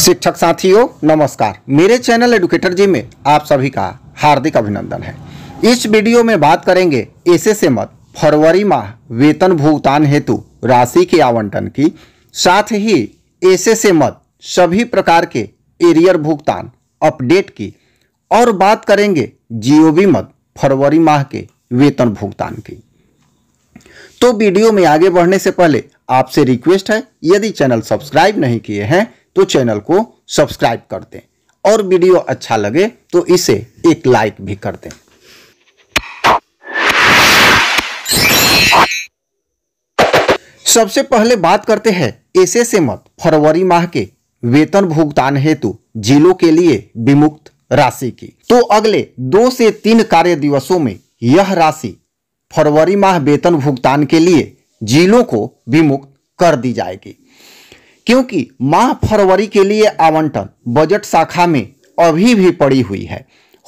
शिक्षक साथियों नमस्कार मेरे चैनल एडुकेटर जी में आप सभी का हार्दिक अभिनंदन है इस वीडियो में बात करेंगे ऐसे से मत फरवरी माह वेतन भुगतान हेतु राशि के आवंटन की साथ ही ऐसे से मत सभी प्रकार के एरियर भुगतान अपडेट की और बात करेंगे जीओबी मत फरवरी माह के वेतन भुगतान की तो वीडियो में आगे बढ़ने से पहले आपसे रिक्वेस्ट है यदि चैनल सब्सक्राइब नहीं किए हैं तो चैनल को सब्सक्राइब कर दें और वीडियो अच्छा लगे तो इसे एक लाइक भी कर दें सबसे पहले बात करते हैं ऐसे से मत फरवरी माह के वेतन भुगतान हेतु जिलों के लिए विमुक्त राशि की तो अगले दो से तीन कार्य दिवसों में यह राशि फरवरी माह वेतन भुगतान के लिए जिलों को विमुक्त कर दी जाएगी क्योंकि माह फरवरी के लिए आवंटन बजट शाखा में अभी भी पड़ी हुई है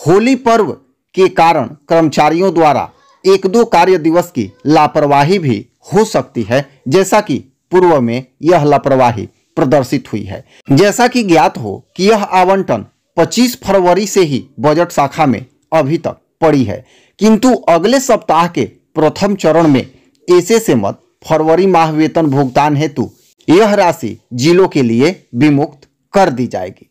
होली पर्व के कारण कर्मचारियों द्वारा एक दो कार्य दिवस की लापरवाही भी हो सकती है जैसा कि पूर्व में यह लापरवाही प्रदर्शित हुई है जैसा कि ज्ञात हो कि यह आवंटन 25 फरवरी से ही बजट शाखा में अभी तक पड़ी है किंतु अगले सप्ताह के प्रथम चरण में ऐसे से मत फरवरी माह वेतन भुगतान हेतु यह राशि जिलों के लिए विमुक्त कर दी जाएगी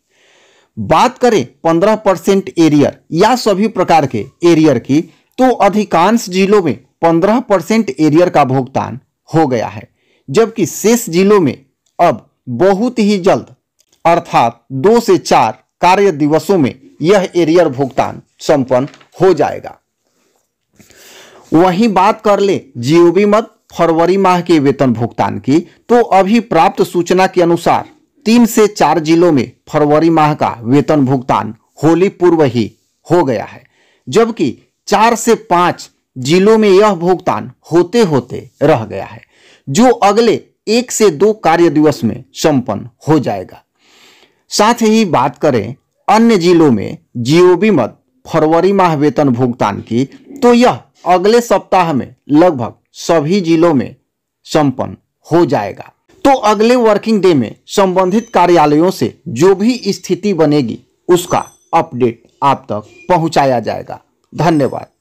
बात करें 15 परसेंट एरियर या सभी प्रकार के एरियर की तो अधिकांश जिलों में 15 परसेंट एरियर का भुगतान हो गया है जबकि शेष जिलों में अब बहुत ही जल्द अर्थात दो से चार कार्य दिवसों में यह एरियर भुगतान संपन्न हो जाएगा वहीं बात कर ले जीओबी मत फरवरी माह के वेतन भुगतान की तो अभी प्राप्त सूचना के अनुसार तीन से चार जिलों में फरवरी माह का वेतन भुगतान होली पूर्व ही हो गया है जबकि चार से पांच जिलों में यह भुगतान होते होते रह गया है जो अगले एक से दो कार्य दिवस में संपन्न हो जाएगा साथ ही बात करें अन्य जिलों में जीओबी मत फरवरी माह वेतन भुगतान की तो यह अगले सप्ताह में लगभग सभी जिलों में संपन्न हो जाएगा तो अगले वर्किंग डे में संबंधित कार्यालयों से जो भी स्थिति बनेगी उसका अपडेट आप तक पहुंचाया जाएगा धन्यवाद